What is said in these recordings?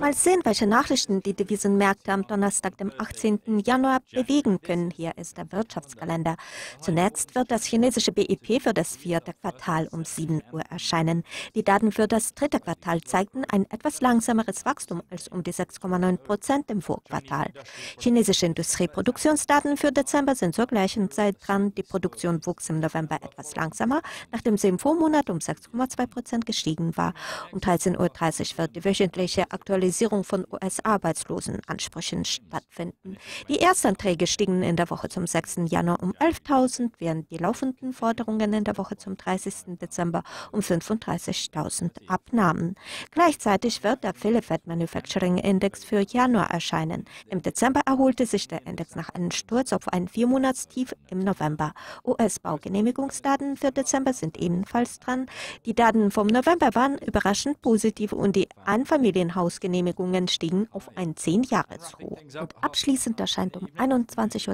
Mal sehen, welche Nachrichten die Devisenmärkte am Donnerstag, dem 18. Januar, bewegen können. Hier ist der Wirtschaftskalender. Zunächst wird das chinesische BIP für das vierte Quartal um 7 Uhr erscheinen. Die Daten für das dritte Quartal zeigten ein etwas langsameres Wachstum als um die 6,9 Prozent im Vorquartal. Chinesische Industrieproduktionsdaten für Dezember sind zur gleichen Zeit dran. Die Produktion wuchs im November etwas langsamer, nachdem sie im Vormonat um 6,2 Prozent gestiegen war. Um 13.30 Uhr wird die wöchentliche aktuelle Mobilisierung von US-Arbeitslosenansprüchen stattfinden. Die Erstanträge stiegen in der Woche zum 6. Januar um 11.000, während die laufenden Forderungen in der Woche zum 30. Dezember um 35.000 abnahmen. Gleichzeitig wird der Philippet Manufacturing Index für Januar erscheinen. Im Dezember erholte sich der Index nach einem Sturz auf ein Viermonatstief im November. US-Baugenehmigungsdaten für Dezember sind ebenfalls dran. Die Daten vom November waren überraschend positiv und die Einfamilienhausgenehmigungen Genehmigungen stiegen auf ein 10-Jahres-Hoch. Und abschließend erscheint um 21.30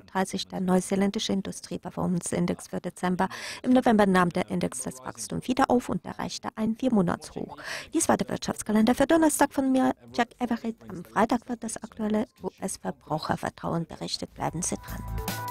Uhr der neuseeländische Industrieperformance-Index für Dezember. Im November nahm der Index das Wachstum wieder auf und erreichte ein Viermonatshoch. Dies war der Wirtschaftskalender für Donnerstag von mir, Jack Everett. Am Freitag wird das aktuelle US-Verbrauchervertrauen berichtet. Bleiben Sie dran.